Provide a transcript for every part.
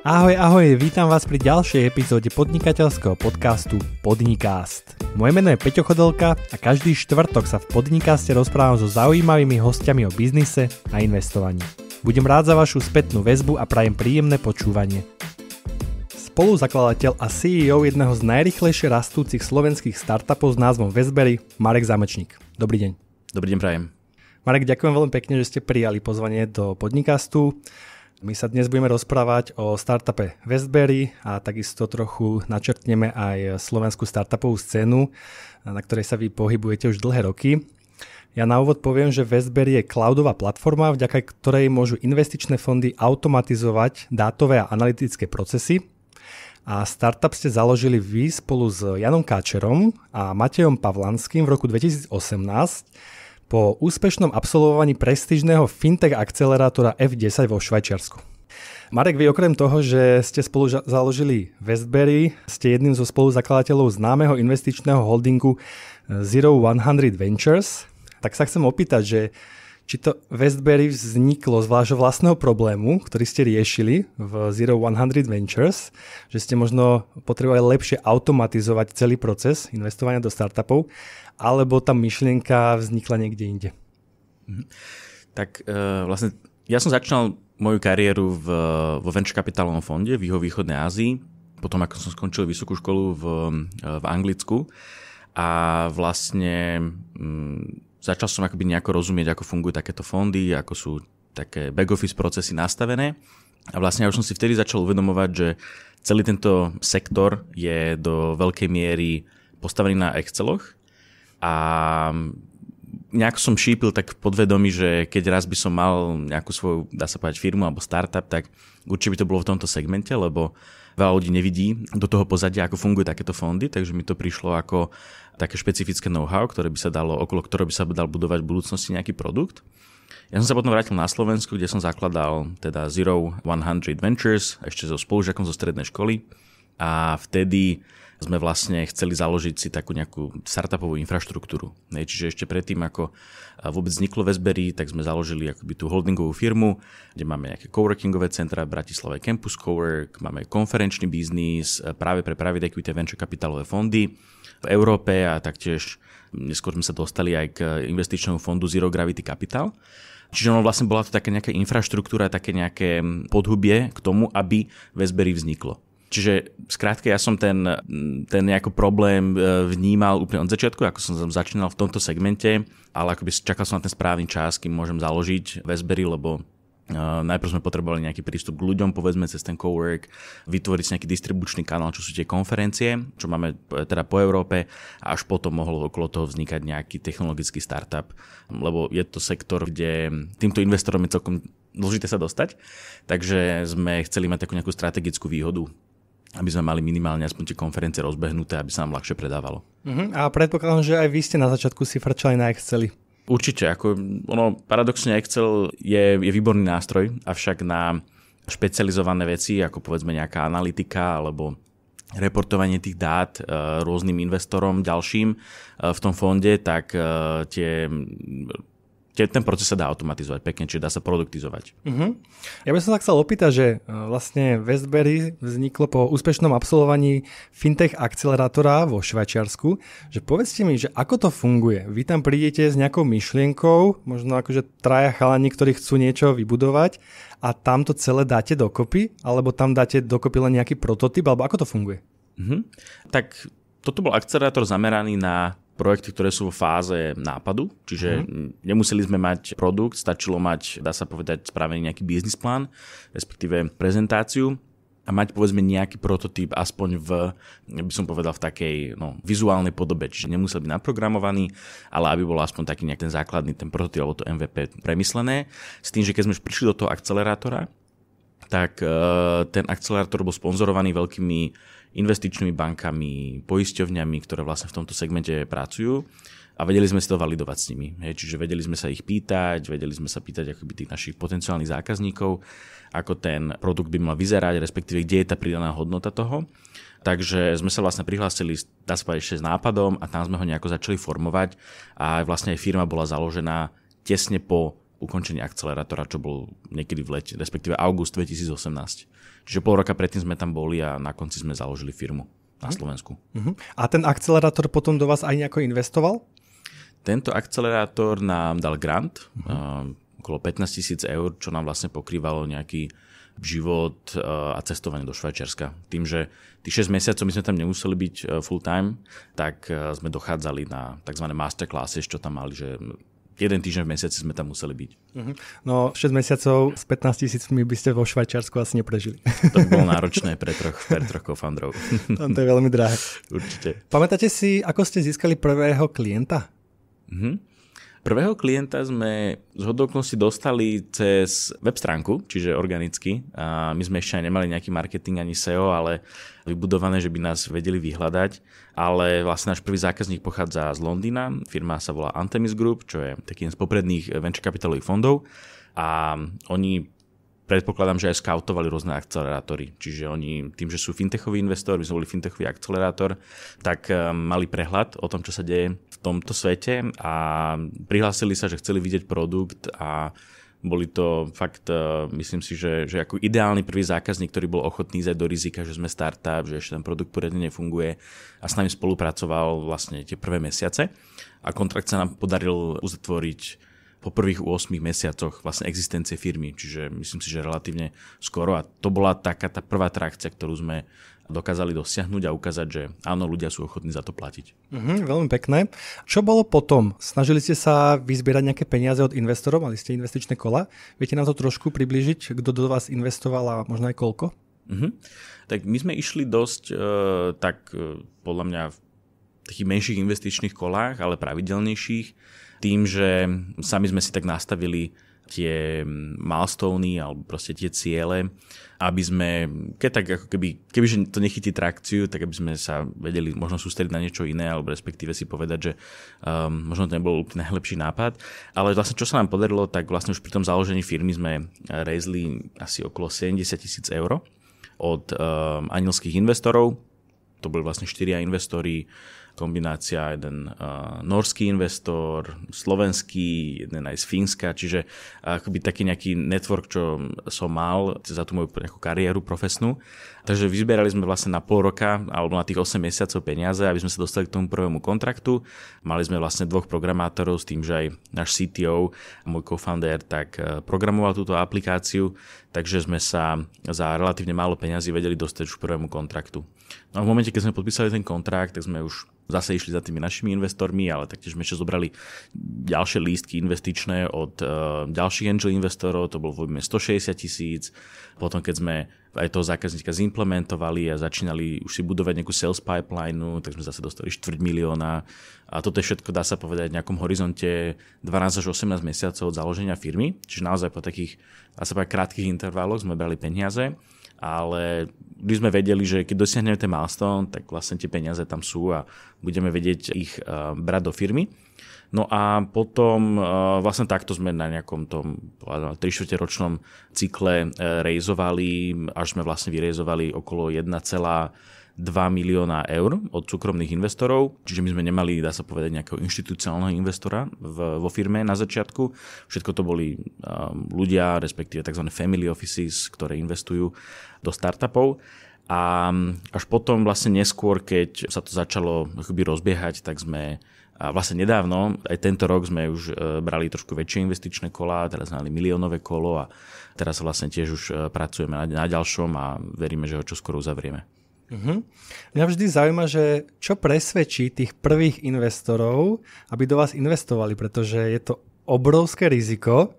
Ahoj, ahoj, vítam vás pri ďalšej epizóde podnikateľského podcastu Podnikást. Moje meno je Peťo Chodelka a každý štvrtok sa v Podnikáste rozprávam so zaujímavými hostiami o biznise a investovaní. Budem rád za vašu spätnú väzbu a prajem príjemné počúvanie. Spoluzakladateľ a CEO jedného z najrychlejšie rastúcich slovenských startupov s názvom Vesbery, Marek Zamečník. Dobrý deň. Dobrý deň, prajem. Marek, ďakujem veľmi pekne, že ste prijali pozvanie do podnikastu. My sa dnes budeme rozprávať o startupe Westberry a takisto trochu načrtneme aj slovenskú startupovú scénu, na ktorej sa vy pohybujete už dlhé roky. Ja na úvod poviem, že Westberry je cloudová platforma, vďaka ktorej môžu investičné fondy automatizovať dátové a analytické procesy. A startup ste založili vy spolu s Janom Káčerom a Matejom Pavlanským v roku 2018 po úspešnom absolvovaní prestížneho fintech akcelerátora F10 vo Švajčiarsku. Marek, vy okrem toho, že ste spolu založili Westbury, ste jedným zo spoluzakladateľov známeho investičného holdingu eh, Zero 100 Ventures, tak sa chcem opýtať, že či to Westbury vzniklo z vášho vlastného problému, ktorý ste riešili v Zero 100 Ventures, že ste možno potrebovali lepšie automatizovať celý proces investovania do startupov, alebo tá myšlienka vznikla niekde inde? Mhm. Tak e, vlastne ja som začal moju kariéru v, vo Venture Capitalovom fonde v juhovýchodnej Ázii, potom ako som skončil vysokú školu v, e, v Anglicku a vlastne... Mm, začal som akoby nejako rozumieť, ako fungujú takéto fondy, ako sú také back office procesy nastavené. A vlastne ja už som si vtedy začal uvedomovať, že celý tento sektor je do veľkej miery postavený na Exceloch a nejak som šípil tak podvedomí, že keď raz by som mal nejakú svoju, dá sa povedať, firmu alebo startup, tak určite by to bolo v tomto segmente, lebo veľa ľudí nevidí do toho pozadia, ako fungujú takéto fondy, takže mi to prišlo ako také špecifické know-how, ktoré by sa dalo, okolo ktorého by sa dal budovať v budúcnosti nejaký produkt. Ja som sa potom vrátil na Slovensku, kde som zakladal teda Zero 100 Ventures ešte so spolužiakom zo strednej školy a vtedy sme vlastne chceli založiť si takú nejakú startupovú infraštruktúru. Ne? Čiže ešte predtým, ako vôbec vzniklo Vesbery, tak sme založili akoby tú holdingovú firmu, kde máme nejaké coworkingové centra v Bratislave Campus Cowork, máme konferenčný biznis práve pre private equity venture kapitálové fondy v Európe a taktiež neskôr sme sa dostali aj k investičnému fondu Zero Gravity Capital. Čiže ono vlastne bola to taká nejaká infraštruktúra, také nejaké podhubie k tomu, aby Vesbery vzniklo. Čiže skrátke, ja som ten, ten nejaký problém e, vnímal úplne od začiatku, ako som začínal v tomto segmente, ale akoby čakal som na ten správny čas, kým môžem založiť Vesbery, lebo e, najprv sme potrebovali nejaký prístup k ľuďom, povedzme cez ten cowork, vytvoriť si nejaký distribučný kanál, čo sú tie konferencie, čo máme e, teda po Európe a až potom mohol okolo toho vznikať nejaký technologický startup, lebo je to sektor, kde týmto investorom je celkom dôležité sa dostať, takže sme chceli mať takú nejakú strategickú výhodu aby sme mali minimálne aspoň tie konferencie rozbehnuté, aby sa nám ľahšie predávalo. Uh-huh. A predpokladám, že aj vy ste na začiatku si frčali na Exceli. Určite, ako ono, paradoxne Excel je, je výborný nástroj, avšak na špecializované veci, ako povedzme nejaká analytika alebo reportovanie tých dát e, rôznym investorom, ďalším e, v tom fonde, tak e, tie ten proces sa dá automatizovať pekne, čiže dá sa produktizovať. Uh-huh. Ja by som sa chcel opýtať, že e, vlastne Westberry vzniklo po úspešnom absolvovaní fintech akcelerátora vo Švajčiarsku. Že povedzte mi, že ako to funguje? Vy tam prídete s nejakou myšlienkou, možno akože traja chalani, ktorí chcú niečo vybudovať a tam to celé dáte dokopy? Alebo tam dáte dokopy len nejaký prototyp? Alebo ako to funguje? Uh-huh. Tak toto bol akcelerátor zameraný na projekty, ktoré sú vo fáze nápadu, čiže uh-huh. nemuseli sme mať produkt, stačilo mať, dá sa povedať, spravený nejaký biznis plán, respektíve prezentáciu a mať povedzme nejaký prototyp aspoň v, ja by som povedal, v takej no, vizuálnej podobe, čiže nemusel byť naprogramovaný, ale aby bol aspoň taký nejaký ten základný, ten prototyp alebo to MVP premyslené, s tým, že keď sme prišli do toho akcelerátora, tak uh, ten akcelerátor bol sponzorovaný veľkými investičnými bankami, poisťovňami, ktoré vlastne v tomto segmente pracujú a vedeli sme si to validovať s nimi. Hej, čiže vedeli sme sa ich pýtať, vedeli sme sa pýtať akoby tých našich potenciálnych zákazníkov, ako ten produkt by mal vyzerať, respektíve kde je tá pridaná hodnota toho. Takže sme sa vlastne prihlásili, dá sa povedať, s nápadom a tam sme ho nejako začali formovať a vlastne aj firma bola založená tesne po ukončenie akcelerátora, čo bol niekedy v lete, respektíve august 2018. Čiže pol roka predtým sme tam boli a na konci sme založili firmu na mhm. Slovensku. Uh-huh. A ten akcelerátor potom do vás aj nejako investoval? Tento akcelerátor nám dal grant, uh-huh. uh, okolo 15 tisíc eur, čo nám vlastne pokrývalo nejaký život a cestovanie do Švajčiarska. Tým, že tých 6 mesiacov my sme tam nemuseli byť e, full time, tak e, sme dochádzali na tzv. masterclasses, čo tam mali, že jeden týždeň v mesiaci sme tam museli byť. Uh-huh. No 6 mesiacov s 15 tisícmi by ste vo Švajčiarsku asi neprežili. To by bolo náročné pre troch, pre troch kofandrov. No, to je veľmi drahé. Určite. Pamätáte si, ako ste získali prvého klienta? Mm-hmm. Prvého klienta sme z hodoknosti dostali cez web stránku, čiže organicky. A my sme ešte aj nemali nejaký marketing ani SEO, ale vybudované, že by nás vedeli vyhľadať. Ale vlastne náš prvý zákazník pochádza z Londýna. Firma sa volá Antemis Group, čo je takým z popredných venture kapitálových fondov. A oni predpokladám, že aj skautovali rôzne akcelerátory. Čiže oni tým, že sú fintechový investor, my sme boli fintechový akcelerátor, tak eh, mali prehľad o tom, čo sa deje v tomto svete a prihlásili sa, že chceli vidieť produkt a boli to fakt, eh, myslím si, že, že ako ideálny prvý zákazník, ktorý bol ochotný ísť do rizika, že sme startup, že ešte ten produkt poriadne nefunguje a s nami spolupracoval vlastne tie prvé mesiace. A kontrakt sa nám podaril uzatvoriť po prvých 8 mesiacoch vlastne existencie firmy, čiže myslím si, že relatívne skoro a to bola taká tá prvá trakcia, ktorú sme dokázali dosiahnuť a ukázať, že áno, ľudia sú ochotní za to platiť. Mhm, veľmi pekné. Čo bolo potom? Snažili ste sa vyzbierať nejaké peniaze od investorov, mali ste investičné kola. Viete nám to trošku približiť, kto do vás investoval a možno aj koľko? Mhm. Tak my sme išli dosť e, tak e, podľa mňa v takých menších investičných kolách, ale pravidelnejších tým, že sami sme si tak nastavili tie milestony alebo proste tie ciele, aby sme, keď tak ako keby, kebyže to nechytí trakciu, tak aby sme sa vedeli možno sústrediť na niečo iné, alebo respektíve si povedať, že um, možno to nebol úplne najlepší nápad. Ale vlastne čo sa nám podarilo, tak vlastne už pri tom založení firmy sme rejzli asi okolo 70 tisíc eur od um, anilských investorov, to boli vlastne štyria investori, kombinácia jeden uh, norský investor, slovenský, jeden aj z Fínska, čiže eh, akoby taký nejaký network, čo som mal za tú moju nejakú kariéru profesnú. Takže vyzbierali sme vlastne na pol roka alebo na tých 8 mesiacov peniaze, aby sme sa dostali k tomu prvému kontraktu. Mali sme vlastne dvoch programátorov s tým, že aj náš CTO, môj co-founder, tak eh, programoval túto aplikáciu, takže sme sa za relatívne málo peňazí vedeli dostať už k prvému kontraktu. No a v momente, keď sme podpísali ten kontrakt, tak sme už zase išli za tými našimi investormi, ale taktiež sme ešte zobrali ďalšie lístky investičné od uh, ďalších angel investorov, to bolo v 160 tisíc. Potom, keď sme aj toho zákazníka zimplementovali a začínali už si budovať nejakú sales pipeline, tak sme zase dostali 4 milióna. A toto je všetko, dá sa povedať, v nejakom horizonte 12 až 18 mesiacov od založenia firmy. Čiže naozaj po takých, dá sa povedať, krátkých intervaloch sme brali peniaze ale my sme vedeli, že keď dosiahneme ten milestone, tak vlastne tie peniaze tam sú a budeme vedieť ich eh, brať do firmy. No a potom eh, vlastne takto sme na nejakom tom 3 ročnom cykle eh, rejzovali, až sme vlastne vyrejzovali okolo 1, 2 milióna eur od súkromných investorov, čiže my sme nemali, dá sa povedať, nejakého inštitucionálneho investora v, vo firme na začiatku. Všetko to boli um, ľudia, respektíve tzv. family offices, ktoré investujú do startupov. A um, až potom vlastne neskôr, keď sa to začalo akoby rozbiehať, tak sme a vlastne nedávno, aj tento rok sme už e, brali trošku väčšie investičné kola, teraz sme mali miliónové kolo a teraz vlastne tiež už e, pracujeme na, na ďalšom a veríme, že ho čoskoro uzavrieme. Mm-hmm. Mňa vždy zaujíma, že čo presvedčí tých prvých investorov, aby do vás investovali, pretože je to obrovské riziko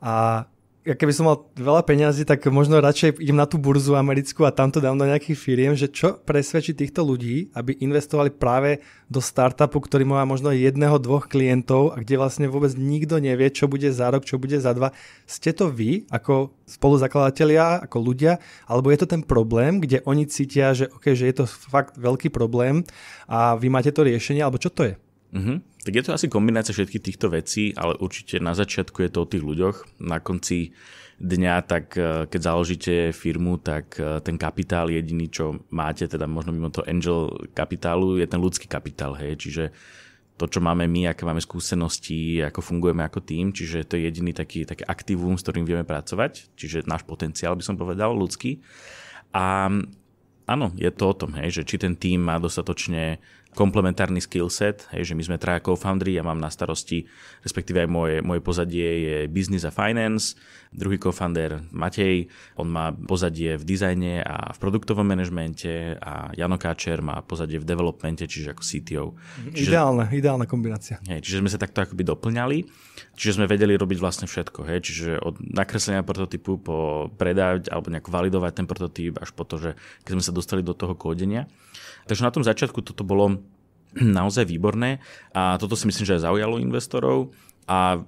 a ja keby som mal veľa peňazí, tak možno radšej idem na tú burzu americkú a tam to dám do nejakých firiem, že čo presvedčí týchto ľudí, aby investovali práve do startupu, ktorý má možno jedného, dvoch klientov a kde vlastne vôbec nikto nevie, čo bude za rok, čo bude za dva. Ste to vy ako spoluzakladatelia, ako ľudia, alebo je to ten problém, kde oni cítia, že, okay, že je to fakt veľký problém a vy máte to riešenie, alebo čo to je? Uh-huh. Tak je to asi kombinácia všetkých týchto vecí, ale určite na začiatku je to o tých ľuďoch. Na konci dňa, tak e, keď založíte firmu, tak e, ten kapitál jediný, čo máte, teda možno mimo toho angel kapitálu, je ten ľudský kapitál. Hej. Čiže to, čo máme my, aké máme skúsenosti, ako fungujeme ako tým, čiže to je jediný taký, taký aktívum, s ktorým vieme pracovať, čiže náš potenciál by som povedal, ľudský. A áno, je to o tom, hej, že či ten tým má dostatočne komplementárny skill set, hej, že my sme traja co-foundry, ja mám na starosti, respektíve aj moje, moje pozadie je business a finance, druhý co-founder Matej, on má pozadie v dizajne a v produktovom manažmente a Jano Káčer má pozadie v developmente, čiže ako CTO. Čiže, ideálna, ideálna kombinácia. Hej, čiže sme sa takto akoby doplňali, čiže sme vedeli robiť vlastne všetko, hej, čiže od nakreslenia prototypu po predať alebo nejak validovať ten prototyp až po to, že keď sme sa dostali do toho kódenia, Takže na tom začiatku toto bolo naozaj výborné a toto si myslím, že aj zaujalo investorov a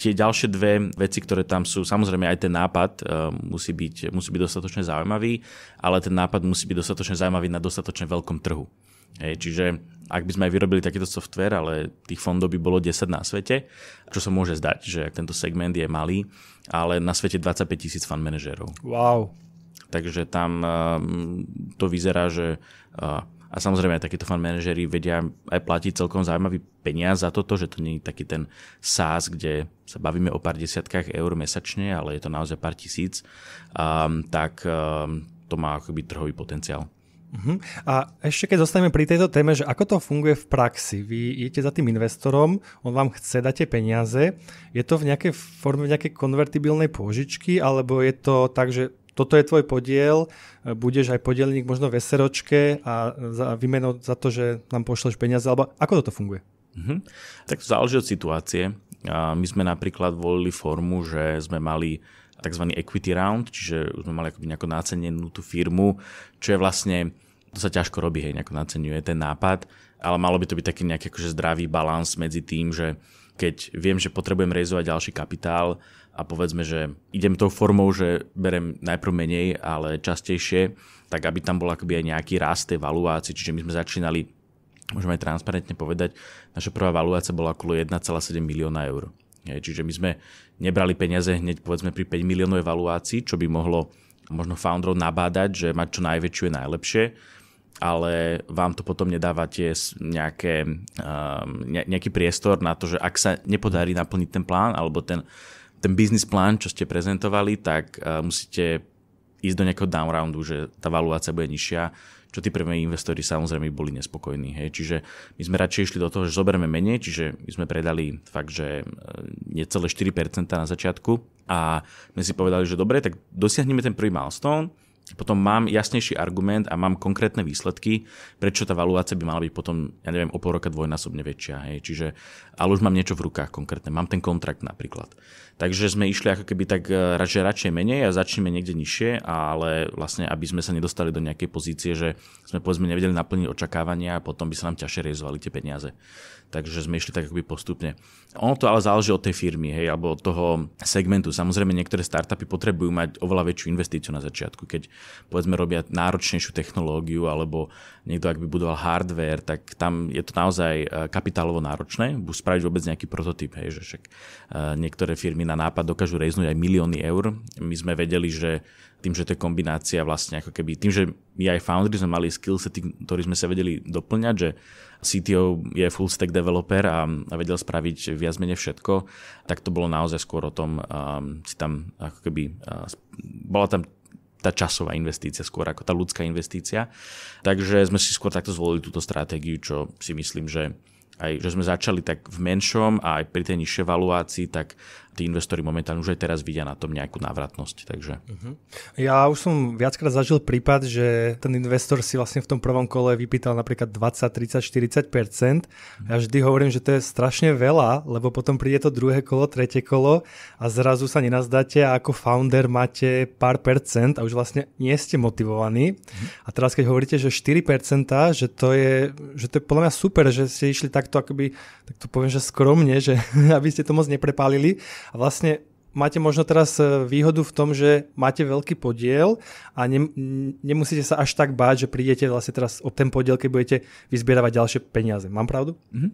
tie ďalšie dve veci, ktoré tam sú, samozrejme aj ten nápad uh, musí byť, musí byť dostatočne zaujímavý, ale ten nápad musí byť dostatočne zaujímavý na dostatočne veľkom trhu. Hej, čiže ak by sme aj vyrobili takýto software, ale tých fondov by bolo 10 na svete, čo sa môže zdať, že ak tento segment je malý, ale na svete 25 tisíc fan manažerov. Wow takže tam eh, to vyzerá, že eh, a samozrejme aj takíto fan manažery vedia aj platiť celkom zaujímavý peniaz za toto, že to nie je taký ten SaaS, kde sa bavíme o pár desiatkách eur mesačne, ale je to naozaj pár tisíc, um, tak um, to má akoby trhový potenciál. Uh-huh. A ešte keď zostaneme pri tejto téme, že ako to funguje v praxi? Vy idete za tým investorom, on vám chce, dať peniaze, je to v nejakej forme v nejakej konvertibilnej pôžičky, alebo je to tak, že toto je tvoj podiel, e, budeš aj podielník možno v SROčke a za vymenou za to, že nám pošleš peniaze, alebo ako toto funguje? Mhm. Tak záleží od situácie. My sme napríklad volili formu, že sme mali tzv. equity round, čiže už sme mali akoby nejakú nácenenú tú firmu, čo je vlastne, to sa ťažko robí, hej, nejako naceňuje ten nápad, ale malo by to byť taký nejaký akože zdravý balans medzi tým, že keď viem, že potrebujem rezovať ďalší kapitál, a povedzme, že idem tou formou, že berem najprv menej, ale častejšie, tak aby tam bol akoby aj nejaký rast tej valuácie, čiže my sme začínali môžeme aj transparentne povedať, naša prvá valuácia bola okolo 1,7 milióna eur. Čiže my sme nebrali peniaze hneď povedzme pri 5 miliónovej valuácii, čo by mohlo možno founderov nabádať, že mať čo najväčšiu je najlepšie, ale vám to potom nedávate nejaké, ehm, nejaký priestor na to, že ak sa nepodarí naplniť ten plán alebo ten ten business plán, čo ste prezentovali, tak e, musíte ísť do nejakého downroundu, že tá valuácia bude nižšia, čo tí prvé investori samozrejme boli nespokojní. Hej. Čiže my sme radšej išli do toho, že zoberieme menej, čiže my sme predali fakt, že e, necelé 4% na začiatku a sme si povedali, že dobre, tak dosiahneme ten prvý milestone, potom mám jasnejší argument a mám konkrétne výsledky, prečo tá valuácia by mala byť potom, ja neviem, o pol roka dvojnásobne väčšia. Hej. Čiže, ale už mám niečo v rukách konkrétne, mám ten kontrakt napríklad. Takže sme išli ako keby tak e, že radšej menej a začneme niekde nižšie, ale vlastne, aby sme sa nedostali do nejakej pozície, že sme povedzme nevedeli naplniť očakávania a potom by sa nám ťažšie rezovali tie peniaze takže sme išli tak akoby postupne. Ono to ale záleží od tej firmy, hej, alebo od toho segmentu. Samozrejme, niektoré startupy potrebujú mať oveľa väčšiu investíciu na začiatku. Keď povedzme robia náročnejšiu technológiu, alebo niekto ak by budoval hardware, tak tam je to naozaj eh, kapitálovo náročné, spraviť vôbec nejaký prototyp, hej, že však eh, niektoré firmy na nápad dokážu reznúť aj milióny eur. My sme vedeli, že tým, že to je kombinácia vlastne ako keby, tým, že my aj foundry sme mali skillsety, ktorý sme sa vedeli doplňať, že CTO je full stack developer a, vedel spraviť viac menej všetko, tak to bolo naozaj skôr o tom, um, si tam ako keby, uh, bola tam tá časová investícia skôr ako tá ľudská investícia. Takže sme si skôr takto zvolili túto stratégiu, čo si myslím, že aj že sme začali tak v menšom a aj pri tej nižšej valuácii, tak tí investori momentálne už aj teraz vidia na tom nejakú návratnosť. Takže. Uh-huh. Ja už som viackrát zažil prípad, že ten investor si vlastne v tom prvom kole vypýtal napríklad 20, 30, 40 uh-huh. Ja vždy hovorím, že to je strašne veľa, lebo potom príde to druhé kolo, tretie kolo a zrazu sa nenazdáte a ako founder máte pár percent a už vlastne nie ste motivovaní. Uh-huh. A teraz keď hovoríte, že 4 že to je, že to je podľa mňa super, že ste išli takto akoby, tak to poviem, že skromne, že aby ste to moc neprepálili, a vlastne máte možno teraz e, výhodu v tom, že máte veľký podiel a ne, nemusíte sa až tak báť, že prídete vlastne teraz o ten podiel, keď budete vyzbierať ďalšie peniaze. Mám pravdu? Mm-hmm.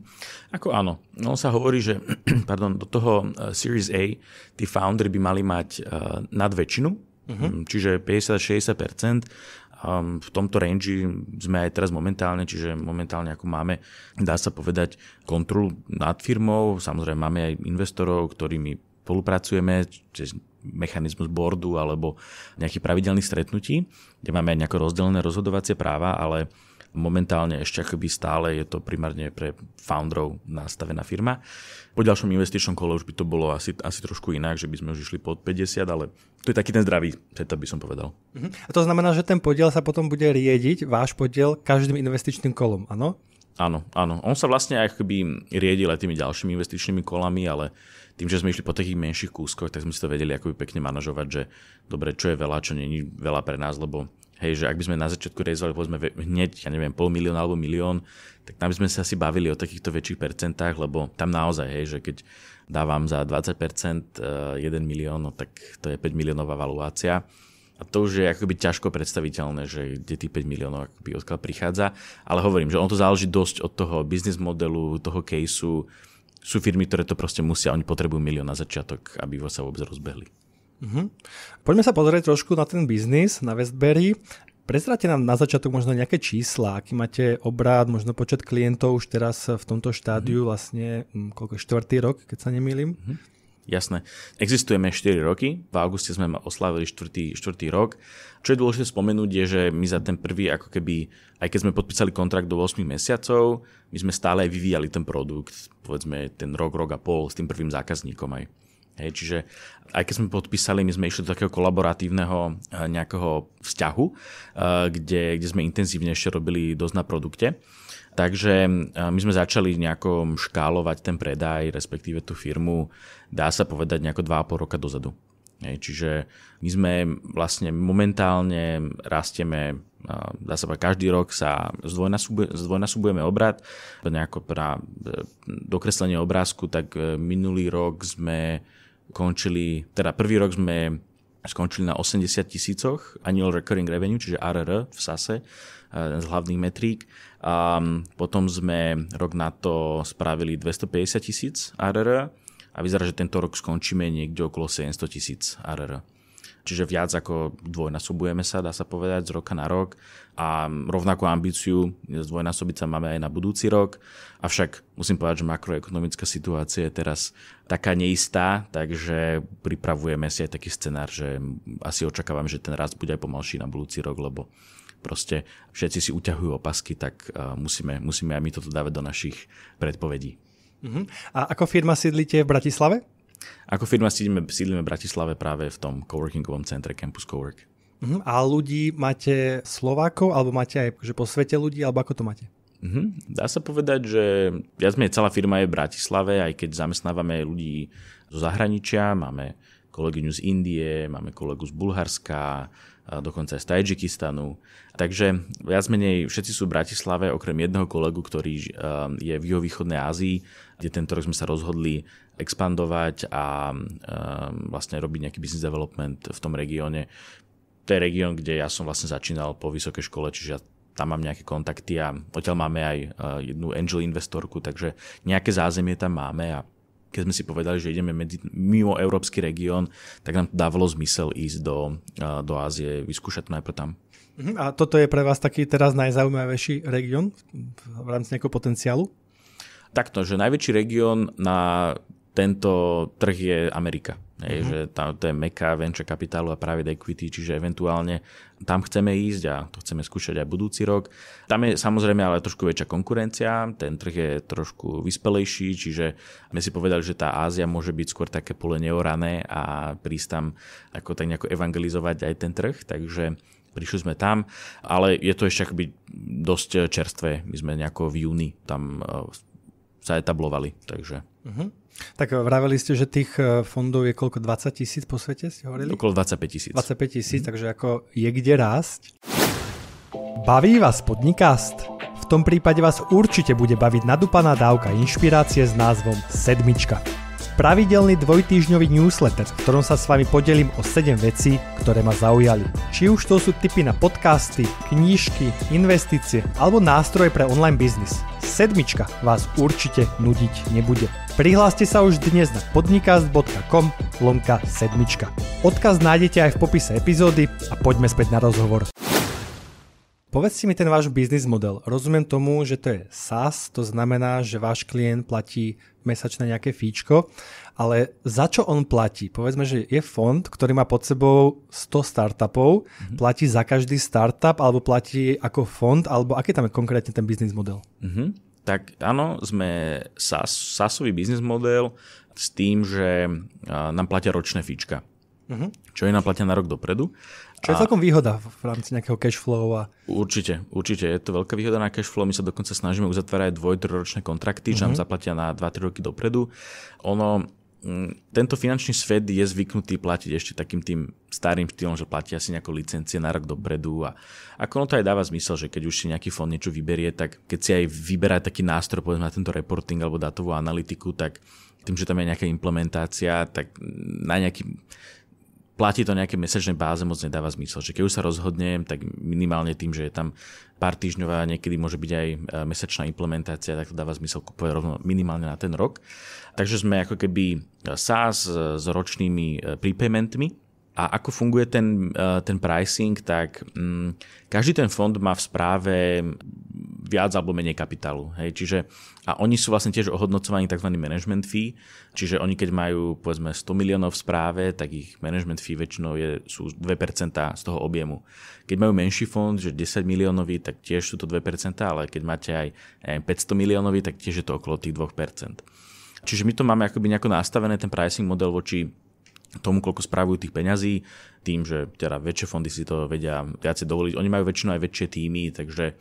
Ako áno. No sa hovorí, že pardon, do toho e, Series A tí foundry by mali mať uh, e, nad väčšinu, mm-hmm. Mhm. čiže 50-60% Um, v tomto range sme aj teraz momentálne, čiže momentálne ako máme, dá sa povedať, kontrolu nad firmou. Samozrejme máme aj investorov, ktorými spolupracujeme, cez mechanizmus boardu alebo nejakých pravidelných stretnutí, kde máme aj nejaké rozdelené rozhodovacie práva, ale Momentálne ešte akoby stále je to primárne pre founderov nastavená firma. Po ďalšom investičnom kole už by to bolo asi, asi trošku inak, že by sme už išli pod 50, ale to je taký ten zdravý setup, by som povedal. Uh-huh. A to znamená, že ten podiel sa potom bude riediť, váš podiel, každým investičným kolom, áno? Áno, áno. On sa vlastne akoby riedil aj tými ďalšími investičnými kolami, ale tým, že sme išli po takých menších kúskoch, tak sme si to vedeli akoby pekne manažovať, že dobre, čo je veľa, čo není veľa pre nás, lebo Hej, že ak by sme na začiatku rezali, povedzme, hneď, ja neviem, pol milión alebo milión, tak tam by sme sa asi bavili o takýchto väčších percentách, lebo tam naozaj, hej, že keď dávam za 20% 1 eh, milión, no tak to je 5 miliónová valuácia. A to už je akoby ťažko predstaviteľné, že kde tých 5 miliónov akoby odkiaľ prichádza. Ale hovorím, že on to záleží dosť od toho biznis modelu, toho caseu. Sú firmy, ktoré to proste musia, oni potrebujú milión na začiatok, aby sa vôbec rozbehli. Mm-hmm. Poďme sa pozrieť trošku na ten biznis, na Westberry. Prezrate nám na začiatok možno nejaké čísla, aký máte obrad, možno počet klientov už teraz v tomto štádiu, mm-hmm. vlastne mm, koľko, štvrtý rok, keď sa nemýlim. Mm-hmm. Jasné. Existujeme 4 roky, v auguste sme oslávili 4. 4. rok. Čo je dôležité spomenúť je, že my za ten prvý, ako keby, aj keď sme podpísali kontrakt do 8 mesiacov, my sme stále aj vyvíjali ten produkt, povedzme ten rok, rok a pol s tým prvým zákazníkom aj. Hej, čiže aj keď sme podpísali, my sme išli do takého kolaboratívneho eh, nejakého vzťahu, eh, kde, kde sme intenzívne ešte robili dosť na produkte. Takže eh, my sme začali nejako škálovať ten predaj, respektíve tú firmu, dá sa povedať nejako 2,5 roka dozadu. Hej, čiže my sme vlastne momentálne rastieme, dá sa povedať, každý rok sa zdvojnásobuje, zdvojnásobujeme obrad. Nejako na dokreslenie obrázku, tak minulý rok sme končili, teda prvý rok sme skončili na 80 tisícoch annual recurring revenue, čiže RR v SASE, eh, z hlavných metrík. A mm, potom sme rok na to spravili 250 tisíc RR a vyzerá, že tento rok skončíme niekde okolo 700 tisíc RR čiže viac ako dvojnásobujeme sa, dá sa povedať, z roka na rok a rovnakú ambíciu zdvojnásobiť sa máme aj na budúci rok. Avšak musím povedať, že makroekonomická situácia je teraz taká neistá, takže pripravujeme si aj taký scenár, že asi očakávam, že ten rast bude aj pomalší na budúci rok, lebo proste všetci si uťahujú opasky, tak e, musíme, musíme aj my toto dávať do našich predpovedí. Uh-huh. A ako firma sídlite v Bratislave? Ako firma sídlime, sídlime v Bratislave práve v tom coworkingovom centre Campus Cowork. Uh-huh. A ľudí máte Slovákov, alebo máte aj že akože po svete ľudí, alebo ako to máte? Uh-huh. Dá sa povedať, že viac menej celá firma je v Bratislave, aj keď zamestnávame ľudí zo zahraničia, máme kolegyňu z Indie, máme kolegu z Bulharska, dokonca aj z Tajikistanu. Takže viac menej všetci sú v Bratislave, okrem jedného kolegu, ktorý e, je v juhovýchodnej Ázii, kde tento rok sme sa rozhodli expandovať a e, vlastne robiť nejaký business development v tom regióne. To je región, kde ja som vlastne začínal po vysokej škole, čiže ja tam mám nejaké kontakty a odtiaľ máme aj e, jednu angel investorku, takže nejaké zázemie tam máme a keď sme si povedali, že ideme medzi, mimo európsky región, tak nám to dávalo zmysel ísť do, do Ázie, vyskúšať to najprv tam. Mhm, a toto je pre vás taký teraz najzaujímavejší región v rámci nejakého potenciálu? Takto, že najväčší región na tento trh je Amerika. Hej, mm-hmm. že tá, to je meka venture kapitálu a private equity, čiže eventuálne tam chceme ísť a to chceme skúšať aj budúci rok. Tam je samozrejme ale trošku väčšia konkurencia, ten trh je trošku vyspelejší, čiže sme si povedali, že tá Ázia môže byť skôr také pole neorané a prísť tam ako tak nejako evangelizovať aj ten trh, takže prišli sme tam, ale je to ešte akoby dosť čerstvé. My sme nejako v júni tam sa eh, etablovali, takže... Mm-hmm. Tak vraveli ste, že tých eh, fondov je koľko? 20 tisíc po svete ste hovorili? Okolo 25 tisíc. 25 tisíc, mm. takže ako je kde rásť. Baví vás podnikast? V tom prípade vás určite bude baviť nadúpaná dávka inšpirácie s názvom Sedmička pravidelný dvojtýžňový newsletter, v ktorom sa s vami podelím o 7 vecí, ktoré ma zaujali. Či už to sú tipy na podcasty, knížky, investície alebo nástroje pre online biznis. Sedmička vás určite nudiť nebude. Prihláste sa už dnes na podnikast.com lomka sedmička. Odkaz nájdete aj v popise epizódy a poďme späť na rozhovor. Povedzte mi ten váš biznis model. Rozumiem tomu, že to je SaaS, to znamená, že váš klient platí mesačné nejaké fíčko, ale za čo on platí? Povedzme, že je fond, ktorý má pod sebou 100 startupov, mm-hmm. platí za každý startup, alebo platí ako fond, alebo aký tam je konkrétne ten biznis model? Mm-hmm. Tak áno, sme SaaS, SaaSový biznis model s tým, že nám platia ročné fíčka. Mm-hmm. Čo je nám platia na rok dopredu. Čo je a... celkom výhoda v rámci nejakého cashflow a... Určite, určite. Je to veľká výhoda na cashflow. My sa dokonca snažíme uzatvárať dvoj, ročné kontrakty, mm-hmm. že nám mhm. zaplatia na 2-3 roky dopredu. Ono, mm, tento finančný svet je zvyknutý platiť ešte takým tým starým štýlom, že platia si nejakú licencie na rok dopredu a ako ono to aj dáva zmysel, že keď už si nejaký fond niečo vyberie, tak keď si aj vyberá taký nástroj povedzme na tento reporting alebo dátovú analytiku, tak tým, že tam je nejaká implementácia, tak na nejaký platí to nejaké mesačné báze moc nedáva zmysel. Že keď už sa rozhodnem, tak minimálne tým, že je tam pár týždňová, niekedy môže byť aj e, mesačná implementácia, tak to dáva zmysel kupovať rovno minimálne na ten rok. Takže sme ako keby e, SaaS e, s ročnými prepaymentmi, a ako funguje ten, ten pricing, tak mm, každý ten fond má v správe viac alebo menej kapitálu. Hej? Čiže, a oni sú vlastne tiež ohodnocovaní tzv. management fee, čiže oni keď majú povedzme 100 miliónov v správe, tak ich management fee väčšinou je, sú 2% z toho objemu. Keď majú menší fond, že 10 miliónový, tak tiež sú to 2%, ale keď máte aj, 500 miliónový, tak tiež je to okolo tých 2%. Čiže my to máme akoby nejako nastavené, ten pricing model voči tomu, koľko spravujú tých peňazí, tým, že teda väčšie fondy si to vedia viacej dovoliť. Oni majú väčšinou aj väčšie týmy, takže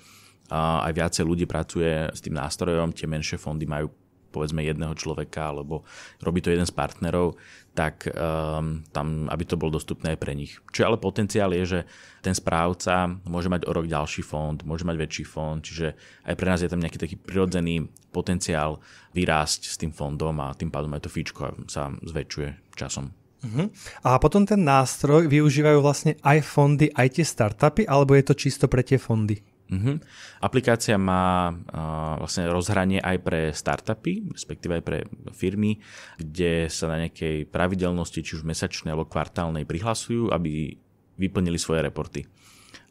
aj viacej ľudí pracuje s tým nástrojom, tie menšie fondy majú povedzme jedného človeka, alebo robí to jeden z partnerov, tak um, tam, aby to bolo dostupné aj pre nich. Čo ale potenciál je, že ten správca môže mať o rok ďalší fond, môže mať väčší fond, čiže aj pre nás je tam nejaký taký prirodzený potenciál vyrásť s tým fondom a tým pádom aj to fíčko sa zväčšuje časom. Uh-huh. A potom ten nástroj využívajú vlastne aj fondy, aj tie startupy, alebo je to čisto pre tie fondy? Uh-huh. Aplikácia má uh, vlastne rozhranie aj pre startupy, respektíve aj pre firmy, kde sa na nejakej pravidelnosti, či už mesačnej alebo kvartálnej, prihlasujú, aby vyplnili svoje reporty.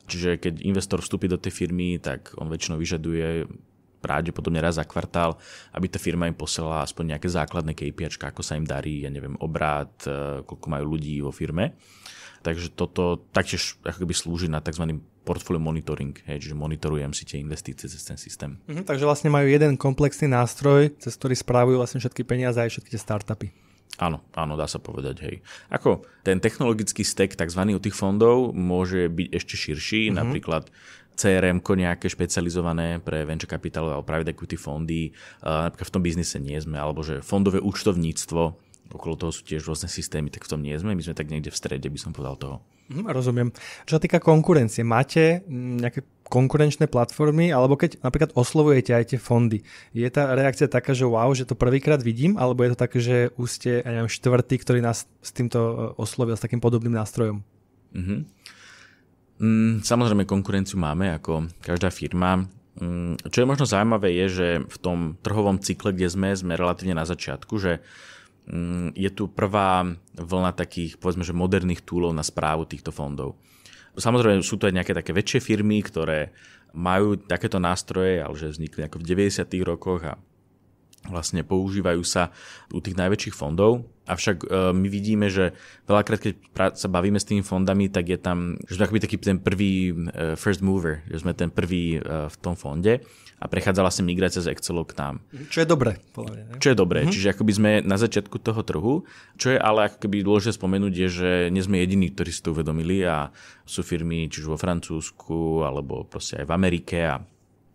Čiže keď investor vstúpi do tej firmy, tak on väčšinou vyžaduje pravdepodobne raz za kvartál, aby tá firma im posielala aspoň nejaké základné KPI, ako sa im darí, ja neviem, obrát, e, koľko majú ľudí vo firme. Takže toto taktiež ako keby slúži na tzv portfolio monitoring, hej, čiže monitorujem si tie investície cez ten systém. Mhm, takže vlastne majú jeden komplexný nástroj, cez ktorý správujú vlastne všetky peniaze aj všetky tie startupy. Áno, áno, dá sa povedať, hej. Ako ten technologický stack tzv. u tých fondov môže byť ešte širší, mm-hmm. napríklad crm nejaké špecializované pre venture capital alebo private equity fondy, napríklad v tom biznise nie sme, alebo že fondové účtovníctvo, okolo toho sú tiež rôzne systémy, tak v tom nie sme, my sme tak niekde v strede, by som povedal toho. Hm, rozumiem. Čo sa týka konkurencie, máte mm, nejaké konkurenčné platformy, alebo keď napríklad oslovujete aj tie fondy, je tá reakcia taká, že wow, že to prvýkrát vidím, alebo je to také, že už ste, ja neviem, štvrtý, ktorý nás s týmto e, oslovil, s takým podobným nástrojom? Mm-hmm. Mm, samozrejme, konkurenciu máme, ako každá firma. Mm, čo je možno zaujímavé, je, že v tom trhovom cykle, kde sme, sme relatívne na začiatku, že Mm, je tu prvá vlna takých, povedzme, že moderných túlov na správu týchto fondov. Samozrejme sú to aj nejaké také väčšie firmy, ktoré majú takéto nástroje, ale že vznikli ako v 90. rokoch a vlastne používajú sa u tých najväčších fondov, avšak e, my vidíme, že veľakrát, keď sa bavíme s tými fondami, tak je tam, že sme taký ten prvý e, first mover, že sme ten prvý e, v tom fonde a prechádza vlastne migrácia z Excelu k nám. Mhm. Čo je dobré. čo je dobré, mm-hmm. čiže akoby sme na začiatku toho trhu, čo je ale ako keby dôležité spomenúť je, že nie sme jediní, ktorí si to uvedomili a sú firmy čiže vo Francúzsku alebo proste aj v Amerike a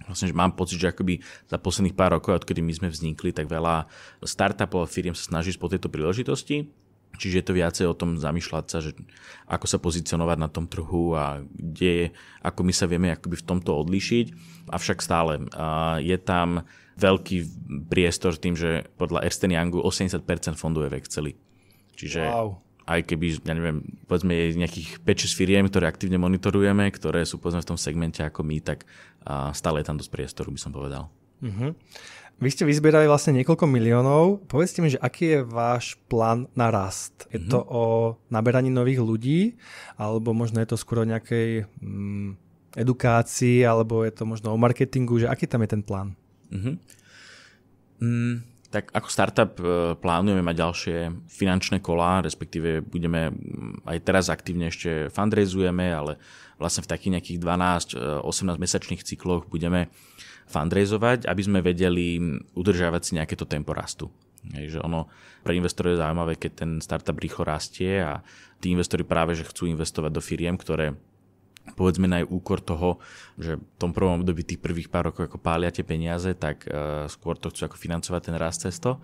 Vlastne, že mám pocit, že akoby za posledných pár rokov, odkedy my sme vznikli, tak veľa startupov a firiem sa snaží po tejto príležitosti. Čiže je to viacej o tom zamýšľať sa, že ako sa pozicionovať na tom trhu a kde je, ako my sa vieme akoby v tomto odlišiť. Avšak stále je tam veľký priestor tým, že podľa Ersten Youngu 80% fonduje v Exceli. Čiže wow aj keby, ja neviem, povedzme je nejakých 5-6 firiem, ktoré aktívne monitorujeme, ktoré sú povedzme v tom segmente ako my, tak stále je tam dosť priestoru, by som povedal. Mm-hmm. Vy ste vyzbierali vlastne niekoľko miliónov. Povedzte mi, že aký je váš plán na rast? Je mm-hmm. to mhm. o naberaní nových ľudí, alebo možno je to skôr o nejakej mm, edukácii, alebo je to možno o marketingu, že aký tam je ten plán? Mm-hmm. Mm, tak ako startup e, plánujeme mať ďalšie finančné kolá, respektíve budeme aj teraz aktívne ešte fundraizujeme, ale vlastne v takých nejakých 12-18 e, mesačných cykloch budeme fundraizovať, aby sme vedeli udržiavať si nejaké to tempo rastu. Hej, že ono pre investorov je zaujímavé, keď ten startup rýchlo rastie a tí investori práve, že chcú investovať do firiem, ktoré povedzme na úkor toho, že v tom prvom období tých prvých pár rokov ako pália tie peniaze, tak uh, skôr to chcú ako financovať ten rast cesto.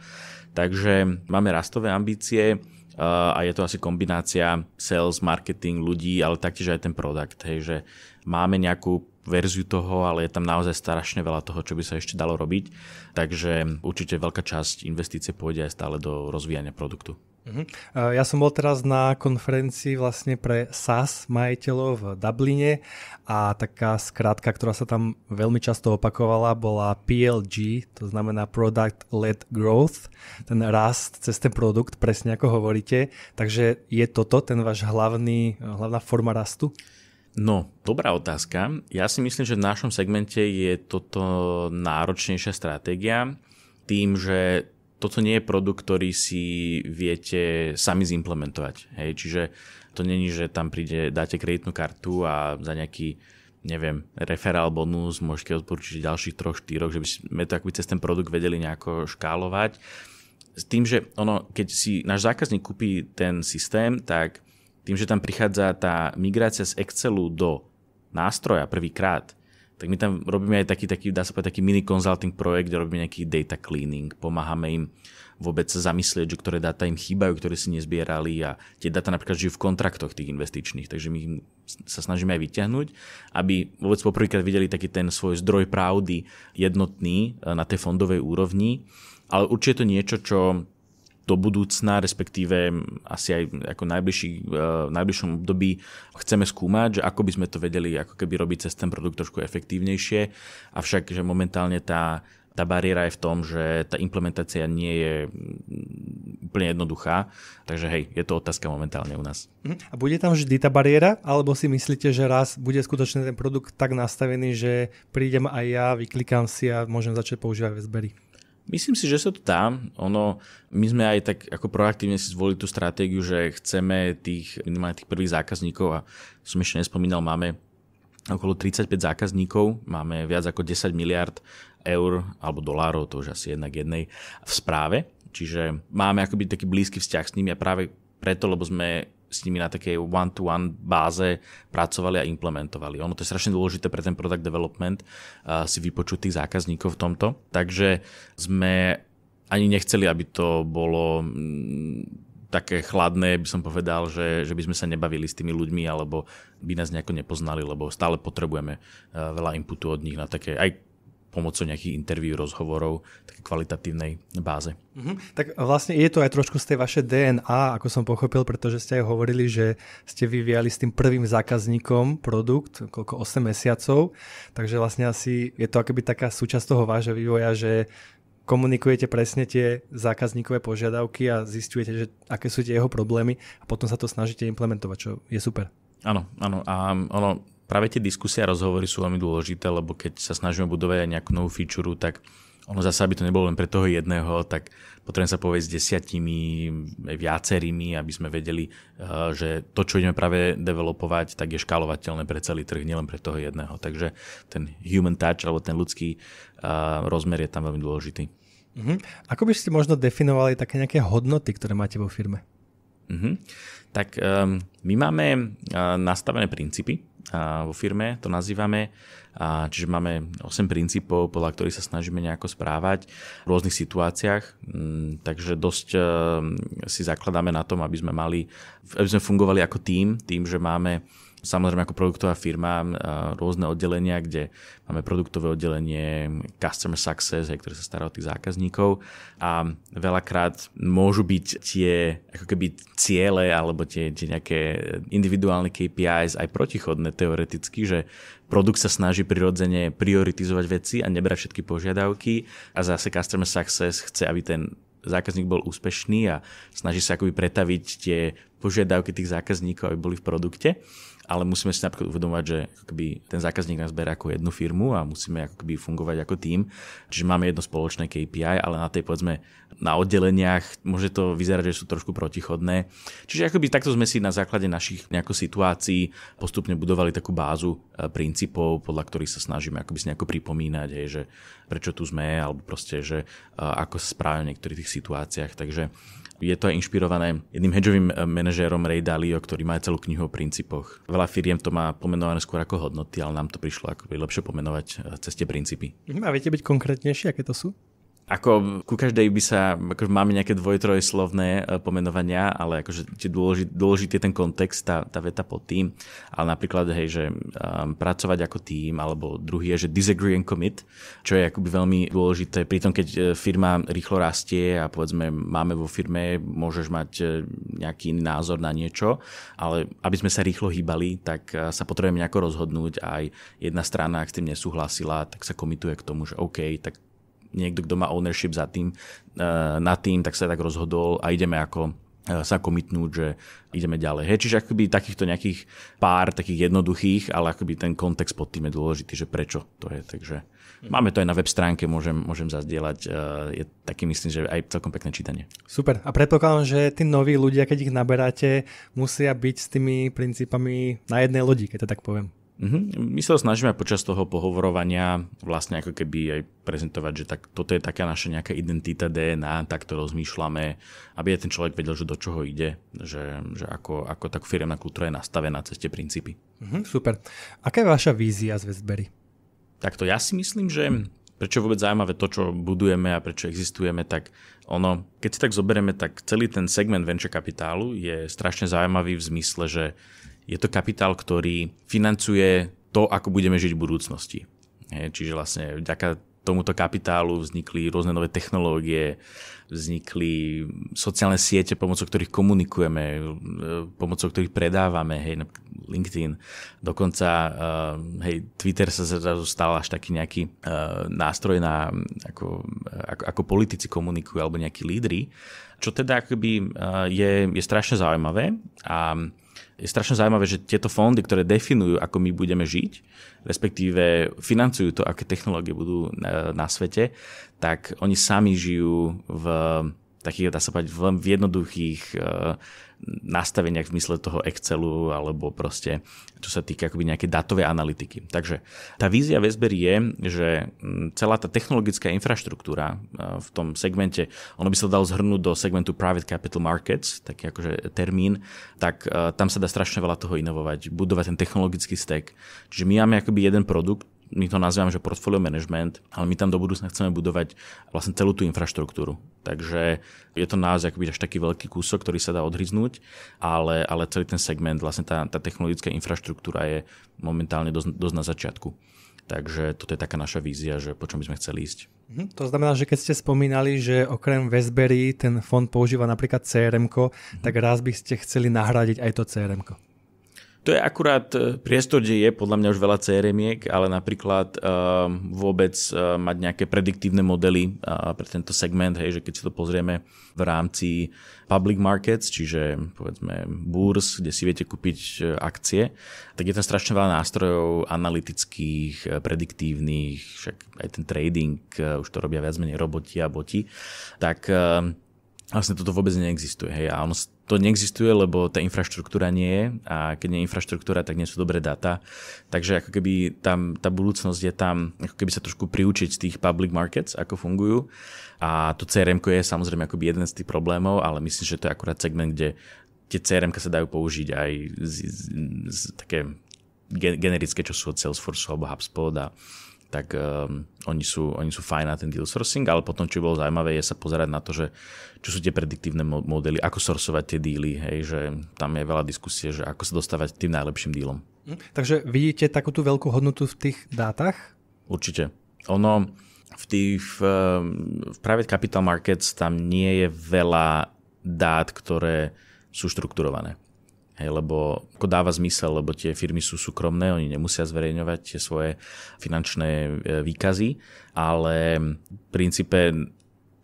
Takže máme rastové ambície uh, a je to asi kombinácia sales, marketing, ľudí, ale taktiež aj ten produkt. Hej, že máme nejakú verziu toho, ale je tam naozaj strašne veľa toho, čo by sa ešte dalo robiť. Takže určite veľká časť investície pôjde aj stále do rozvíjania produktu. Mhm. Eh, ja som bol teraz na konferencii vlastne pre SAS majiteľov v Dubline a taká skratka, ktorá sa tam veľmi často opakovala, bola PLG, to znamená Product Led Growth, ten rast cez ten produkt, presne ako hovoríte. Takže je toto ten váš hlavný, eh, hlavná forma rastu? No, dobrá otázka. Ja si myslím, že v našom segmente je toto náročnejšia stratégia tým, že toto nie je produkt, ktorý si viete sami zimplementovať. Hej? Čiže to není, že tam príde, dáte kreditnú kartu a za nejaký neviem, referál bonus, môžete odporúčiť ďalších troch, štyroch, že by sme to akoby cez ten produkt vedeli nejako škálovať. S tým, že ono, keď si náš zákazník kúpi ten systém, tak tým, že tam prichádza tá migrácia z Excelu do nástroja prvýkrát, tak my tam robíme aj taký, taký dá sa povedať, taký mini consulting projekt, kde robíme nejaký data cleaning, pomáhame im vôbec sa zamyslieť, že ktoré dáta im chýbajú, ktoré si nezbierali a tie dáta napríklad žijú v kontraktoch tých investičných, takže my sa snažíme aj vyťahnuť, aby vôbec poprvýkrát videli taký ten svoj zdroj pravdy jednotný eh, na tej fondovej úrovni, ale určite to niečo, čo do budúcna, respektíve mm, asi aj ako najbližší, e, v najbližšom období chceme skúmať, že ako by sme to vedeli ako keby robiť cez ten produkt trošku efektívnejšie, avšak že momentálne tá, tá bariéra je v tom, že tá implementácia nie je mm, úplne jednoduchá, takže hej, je to otázka momentálne u nás. Mhm. A bude tam vždy tá bariéra, alebo si myslíte, že raz bude skutočne ten produkt tak nastavený, že prídem aj ja, vyklikám si a môžem začať používať Vesbery? Myslím si, že sa to dá. Ono, my sme aj tak ako proaktívne si zvolili tú stratégiu, že chceme tých, minimálne tých prvých zákazníkov a som ešte nespomínal, máme okolo 35 zákazníkov, máme viac ako 10 miliard eur alebo dolárov, to už asi jednak jednej, v správe. Čiže máme akoby taký blízky vzťah s nimi a práve preto, lebo sme s nimi na takej one-to-one báze pracovali a implementovali. Ono to je strašne dôležité pre ten product development eh, si vypočuť tých zákazníkov v tomto. Takže sme ani nechceli, aby to bolo mm, také chladné, by som povedal, že, že by sme sa nebavili s tými ľuďmi alebo by nás nejako nepoznali, lebo stále potrebujeme eh, veľa inputu od nich na také aj pomocou nejakých interviú, rozhovorov, také kvalitatívnej báze. Mm-hmm. Tak vlastne je to aj trošku z tej vaše DNA, ako som pochopil, pretože ste aj hovorili, že ste vyvíjali s tým prvým zákazníkom produkt, koľko 8 mesiacov, takže vlastne asi je to akoby taká súčasť toho vášho vývoja, že komunikujete presne tie zákazníkové požiadavky a zistujete, že aké sú tie jeho problémy a potom sa to snažíte implementovať, čo je super. Áno, áno. A ono, práve tie diskusie a rozhovory sú veľmi dôležité, lebo keď sa snažíme budovať aj nejakú novú feature, tak ono zase, aby to nebolo len pre toho jedného, tak potrebujem sa povedať s desiatimi, viacerými, aby sme vedeli, eh, že to, čo ideme práve developovať, tak je škálovateľné pre celý trh, nielen pre toho jedného. Takže ten human touch, alebo ten ľudský eh, rozmer je tam veľmi dôležitý. Mm-hmm. Ako by ste možno definovali také nejaké hodnoty, ktoré máte vo firme? Mm-hmm. Tak um, my máme uh, nastavené princípy, vo firme, to nazývame. A čiže máme 8 princípov, podľa ktorých sa snažíme nejako správať v rôznych situáciách. Mm, takže dosť e, si zakladáme na tom, aby sme mali, aby sme fungovali ako tým, tým, že máme samozrejme ako produktová firma uh, rôzne oddelenia, kde máme produktové oddelenie, customer success, hej, ktoré sa stará o tých zákazníkov a veľakrát môžu byť tie ako keby ciele alebo tie, tie nejaké individuálne KPIs aj protichodné teoreticky, že produkt sa snaží prirodzene prioritizovať veci a nebrať všetky požiadavky a zase customer success chce, aby ten zákazník bol úspešný a snaží sa akoby pretaviť tie požiadavky tých zákazníkov, aby boli v produkte ale musíme si napríklad uvedomovať, že akoby ten zákazník nás berie ako jednu firmu a musíme akoby fungovať ako tým. Čiže máme jedno spoločné KPI, ale na tej povedzme na oddeleniach môže to vyzerať, že sú trošku protichodné. Čiže akoby takto sme si na základe našich nejakých situácií postupne budovali takú bázu e, princípov, podľa ktorých sa snažíme akoby si nejako pripomínať, hej, že prečo tu sme, alebo proste, že e, ako sa správame v niektorých tých situáciách. Takže je to aj inšpirované jedným hedžovým eh, manažérom Ray Dalio, ktorý má celú knihu o princípoch. Veľa firiem to má pomenované skôr ako hodnoty, ale nám to prišlo ako lepšie pomenovať eh, ceste princípy. A viete byť konkrétnejšie, aké to sú? Ako ku každej by sa, akože máme nejaké dvojtrojslovné e, pomenovania, ale akože dôležitý, dôležitý je ten kontext, tá, tá veta pod tým. Ale napríklad, hej, že um, pracovať ako tým, alebo druhý je, že disagree and commit, čo je akoby veľmi dôležité. tom, keď e, firma rýchlo rastie a povedzme máme vo firme, môžeš mať e, nejaký iný názor na niečo, ale aby sme sa rýchlo hýbali, tak sa potrebujeme nejako rozhodnúť. Aj jedna strana, ak s tým nesúhlasila, tak sa komituje k tomu, že OK, tak niekto, kto má ownership za tým, eh, na tým, tak sa tak rozhodol a ideme ako eh, sa komitnúť, že ideme ďalej. Hej, čiže akoby takýchto nejakých pár takých jednoduchých, ale akoby ten kontext pod tým je dôležitý, že prečo to je. Takže mhm. máme to aj na web stránke, môžem, môžem zazdieľať. Eh, je taký myslím, že aj celkom pekné čítanie. Super. A predpokladám, že tí noví ľudia, keď ich naberáte, musia byť s tými princípami na jednej lodi, keď to tak poviem. Mm-hmm. My sa snažíme počas toho pohovorovania vlastne ako keby aj prezentovať, že tak, toto je taká naša nejaká identita DNA, takto rozmýšľame, aby aj ten človek vedel, že do čoho ide, že, že ako, ako tak firemná kultúra je nastavená cez tie princípy. Mm-hmm, super. Aká je vaša vízia z Westbury? to ja si myslím, že prečo vôbec zaujímavé to, čo budujeme a prečo existujeme, tak ono, keď si tak zoberieme, tak celý ten segment venture kapitálu je strašne zaujímavý v zmysle, že je to kapitál, ktorý financuje to, ako budeme žiť v budúcnosti. Hej, čiže vlastne vďaka tomuto kapitálu vznikli rôzne nové technológie, vznikli sociálne siete, pomocou ktorých komunikujeme, e, pomocou ktorých predávame, hej, LinkedIn, dokonca e, hej, Twitter sa zrazu stal až taký nejaký e, nástroj na, ako, ako, ako politici komunikujú alebo nejakí lídry, čo teda akoby je, je strašne zaujímavé a je strašne zaujímavé, že tieto fondy, ktoré definujú, ako my budeme žiť, respektíve financujú to, aké technológie budú e, na svete, tak oni sami žijú v takých, dá sa povedať, len v jednoduchých eh, nastaveniach v mysle toho Excelu alebo proste, čo sa týka akoby nejaké datové analytiky. Takže tá vízia Vesbery je, že mm, celá tá technologická infraštruktúra eh, v tom segmente, ono by sa dal zhrnúť do segmentu Private Capital Markets, taký akože termín, tak eh, tam sa dá strašne veľa toho inovovať, budovať ten technologický stack. Čiže my máme akoby jeden produkt, my to nazývame, že portfolio management, ale my tam do budúcna chceme budovať vlastne celú tú infraštruktúru. Takže je to naozaj akoby až taký veľký kúsok, ktorý sa dá odhriznúť, ale, ale celý ten segment, vlastne tá, tá technologická infraštruktúra je momentálne dosť, dosť na začiatku. Takže toto je taká naša vízia, že po čom by sme chceli ísť. Mhm. To znamená, že keď ste spomínali, že okrem Vesbery ten fond používa napríklad crm mm-hmm. tak raz by ste chceli nahradiť aj to crm to je akurát e, priestor, kde je podľa mňa už veľa crm ale napríklad uh, vôbec uh, mať nejaké prediktívne modely uh, pre tento segment, hej, že keď si to pozrieme v rámci public markets, čiže povedzme burs, kde si viete kúpiť akcie, tak je tam strašne veľa nástrojov analytických, prediktívnych, však aj ten trading, uh, už to robia viac menej roboti a boti, tak uh, vlastne toto vôbec neexistuje. Hej. A ono to neexistuje, lebo tá infraštruktúra nie je a keď nie je infraštruktúra, tak nie sú dobré data. Takže ako keby tam, tá budúcnosť je tam, ako keby sa trošku priučiť z tých public markets, ako fungujú. A to CRM je samozrejme akoby jeden z tých problémov, ale myslím, že to je akurát segment, kde tie CRM sa dajú použiť aj z, z, z, z také generické, čo sú od Salesforce alebo HubSpot a tak um, oni, sú, oni sú fajn na ten deal sourcing, ale potom, čo bolo zaujímavé, je sa pozerať na to, že čo sú tie prediktívne modely, ako sourcovať tie díly, hej, že tam je veľa diskusie, že ako sa dostávať tým najlepším dílom. Mhm. Takže vidíte takú tú veľkú hodnotu v tých dátach? Určite. Ono v tých v, ehm, v private capital markets tam nie je veľa dát, ktoré sú štrukturované. Hej, lebo ako dáva zmysel, lebo tie firmy sú súkromné, oni nemusia zverejňovať tie svoje finančné e, výkazy, ale v princípe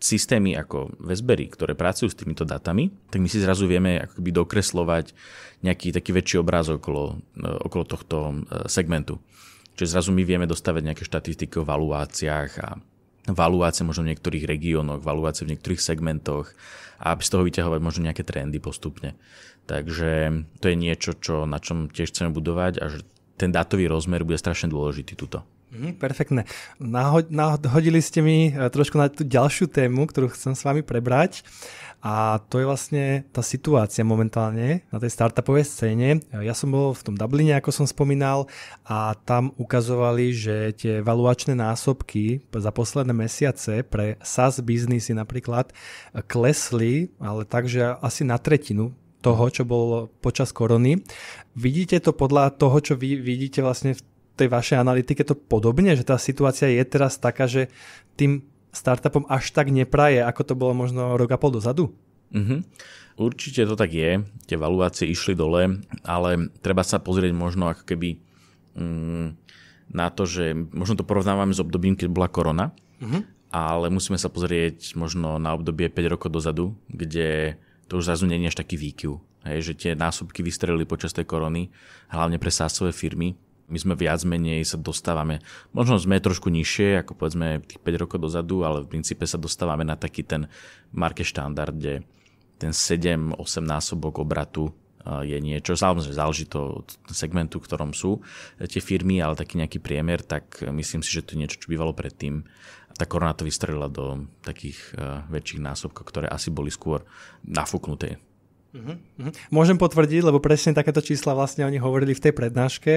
systémy ako Vesbery, ktoré pracujú s týmito datami, tak my si zrazu vieme akoby dokreslovať nejaký taký väčší obraz okolo, e, okolo tohto e, segmentu. Čiže zrazu my vieme dostavať nejaké štatistiky o valuáciách a valuácie možno v niektorých regiónoch, valuácie v niektorých segmentoch a z toho vyťahovať možno nejaké trendy postupne. Takže to je niečo, čo, na čom tiež chceme budovať a že ten dátový rozmer bude strašne dôležitý tuto. Mm, perfektné. Naho- nahodili ste mi e, trošku na tú ďalšiu tému, ktorú chcem s vami prebrať a to je vlastne tá situácia momentálne na tej startupovej scéne. E, ja som bol v tom Dubline, ako som spomínal a tam ukazovali, že tie valuačné násobky za posledné mesiace pre SaaS biznisy napríklad e, klesli, ale takže asi na tretinu toho, čo bolo počas korony. Vidíte to podľa toho, čo vy vidíte vlastne v tej vašej analytike to podobne, že tá situácia je teraz taká, že tým startupom až tak nepraje, ako to bolo možno rok a pol dozadu? Mm-hmm. Určite to tak je, tie valuácie išli dole, ale treba sa pozrieť možno ako keby mm, na to, že možno to porovnávame s obdobím, keď bola korona, mm-hmm. ale musíme sa pozrieť možno na obdobie 5 rokov dozadu, kde to už zrazu nie je až taký výkyv. Hej, že tie násobky vystrelili počas tej korony, hlavne pre sásové firmy, my sme viac menej sa dostávame, možno sme trošku nižšie, ako povedzme tých 5 rokov dozadu, ale v princípe sa dostávame na taký ten market štandard, kde ten 7-8 násobok obratu e, je niečo, samozrejme záleží to od segmentu, v ktorom sú e, tie firmy, ale taký nejaký priemer, tak myslím si, že to je niečo, čo bývalo predtým. Tá korona to vystrelila do takých e, väčších násobkov, ktoré asi boli skôr nafúknuté Mm-hmm. Môžem potvrdiť, lebo presne takéto čísla vlastne oni hovorili v tej prednáške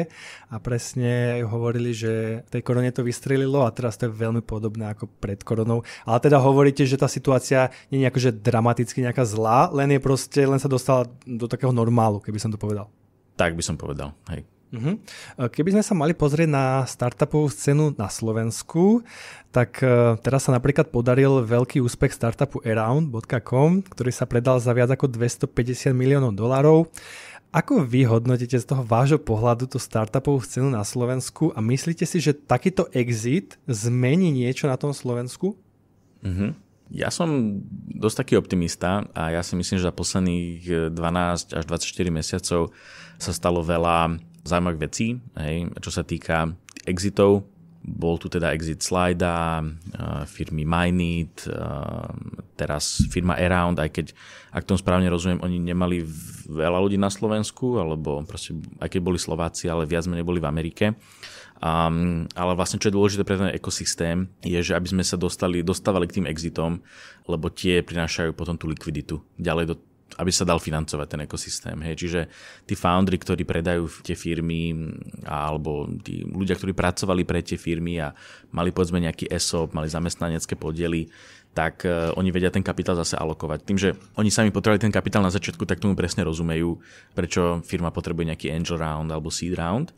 a presne hovorili, že v tej korone to vystrelilo a teraz to je veľmi podobné ako pred koronou. Ale teda hovoríte, že tá situácia nie je akože dramaticky nejaká zlá, len je proste, len sa dostala do takého normálu, keby som to povedal. Tak by som povedal, hej. Mhm. E, keby sme sa mali pozrieť na startupovú scénu na Slovensku, tak e, teraz sa napríklad podaril veľký úspech startupu around.com, ktorý sa predal za viac ako 250 miliónov dolárov. Ako vy hodnotíte z toho vášho pohľadu tú startupovú scénu na Slovensku a myslíte si, že takýto exit zmení niečo na tom Slovensku? Uh-huh. Ja som dosť taký optimista a ja si myslím, že za posledných 12 až 24 mesiacov sa stalo veľa zaujímavých vecí, hej, čo sa týka exitov. Bol tu teda exit Slida, eh, firmy Mynit, eh, teraz firma Around, aj keď, ak tomu správne rozumiem, oni nemali veľa ľudí na Slovensku, alebo proste, aj keď boli Slováci, ale viac menej boli v Amerike. Um, ale vlastne čo je dôležité pre ten ekosystém je, že aby sme sa dostali, dostávali k tým exitom, lebo tie prinášajú potom tú likviditu ďalej do aby sa dal financovať ten ekosystém. Hej. Čiže tí foundry, ktorí predajú tie firmy, alebo tí ľudia, ktorí pracovali pre tie firmy a mali povedzme nejaký ESOP, mali zamestnanecké podiely, tak e, oni vedia ten kapitál zase alokovať. Tým, že oni sami potrebovali ten kapitál na začiatku, tak tomu presne rozumejú, prečo firma potrebuje nejaký angel round alebo seed round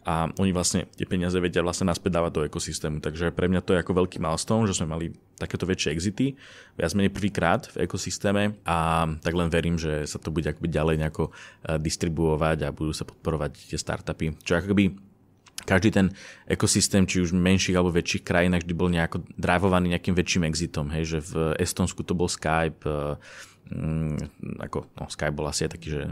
a oni vlastne tie peniaze vedia vlastne naspäť dávať do ekosystému. Takže pre mňa to je ako veľký milestone, že sme mali takéto väčšie exity, viac menej prvýkrát v ekosystéme a tak len verím, že sa to bude akoby ďalej nejako eh, distribuovať a budú sa podporovať tie startupy. Čo akoby každý ten ekosystém, či už menších alebo väčších krajinách, vždy bol nejako drivovaný nejakým väčším exitom. Hej, že v Estonsku to bol Skype, eh, Mm, ako no, Skype bol asi taký, že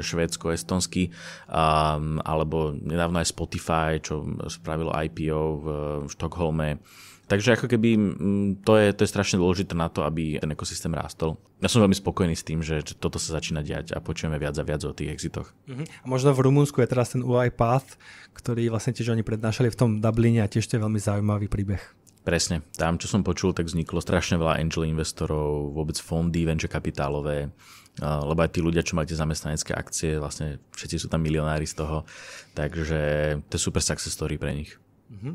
švédsko-estonský, um, alebo nedávno aj Spotify, čo spravilo IPO v, v Štokholme. Takže ako keby mm, to je, to je strašne dôležité na to, aby ten ekosystém rástol. Ja som veľmi spokojný s tým, že toto sa začína diať a počujeme viac a viac o tých exitoch. Uh-huh. A možno v Rumunsku je teraz ten UiPath, ktorý vlastne tiež oni prednášali v tom Dubline a tiež to je veľmi zaujímavý príbeh. Presne. Tam, čo som počul, tak vzniklo strašne veľa angel investorov, vôbec fondy venture kapitálové, eh, lebo aj tí ľudia, čo máte zamestnanecké akcie, vlastne všetci sú tam milionári z toho, takže to je super success story pre nich. Mm-hmm.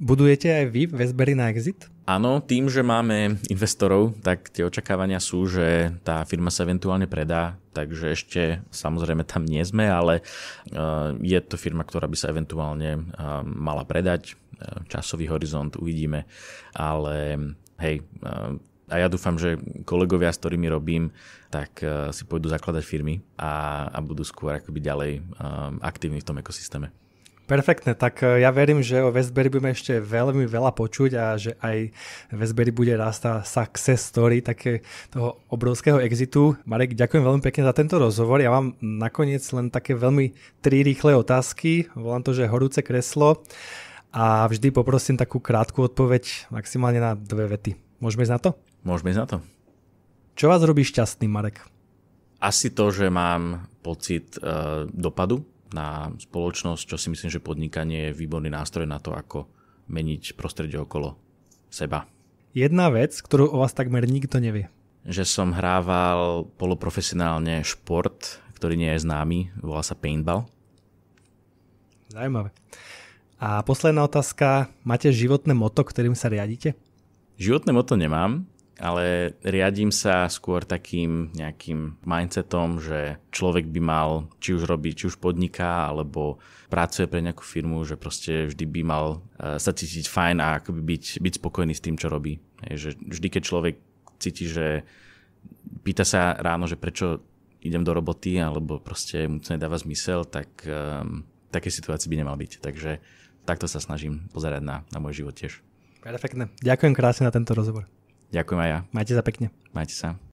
Budujete aj vy Westbury na exit? Áno, tým, že máme investorov, tak tie očakávania sú, že tá firma sa eventuálne predá, takže ešte samozrejme tam nie sme, ale eh, je to firma, ktorá by sa eventuálne eh, mala predať. Eh, časový horizont uvidíme, ale hej, a ja dúfam, že kolegovia, s ktorými robím, tak si pôjdu zakladať firmy a, a budú skôr akoby ďalej aktívni v tom ekosystéme. Perfektne, tak e, ja verím, že o Westbury budeme ešte veľmi veľa počuť a že aj Westbury bude raz success story také toho obrovského exitu. Marek, ďakujem veľmi pekne za tento rozhovor. Ja mám nakoniec len také veľmi tri rýchle otázky. Volám to, že horúce kreslo a vždy poprosím takú krátku odpoveď, maximálne na dve vety. Môžeme ísť na to? Môžeme ísť na to. Čo vás robí šťastný, Marek? Asi to, že mám pocit uh, dopadu na spoločnosť, čo si myslím, že podnikanie je výborný nástroj na to, ako meniť prostredie okolo seba. Jedna vec, ktorú o vás takmer nikto nevie. Že som hrával poloprofesionálne šport, ktorý nie je známy, volá sa paintball. Zajímavé. A posledná otázka, máte životné moto, ktorým sa riadite? Životné moto nemám, ale riadím sa skôr takým nejakým mindsetom, že človek by mal, či už robí, či už podniká, alebo pracuje pre nejakú firmu, že proste vždy by mal e, sa cítiť fajn a akoby byť, byť spokojný s tým, čo robí. Je, že vždy, keď človek cíti, že pýta sa ráno, že prečo idem do roboty, alebo proste mu to nedáva zmysel, tak um, ehm, také situácie by nemal byť. Takže takto sa snažím pozerať na, na môj život tiež. Perfektne. Ďakujem krásne na tento rozhovor. Ďakujem aj ja. Majte sa pekne. Majte sa.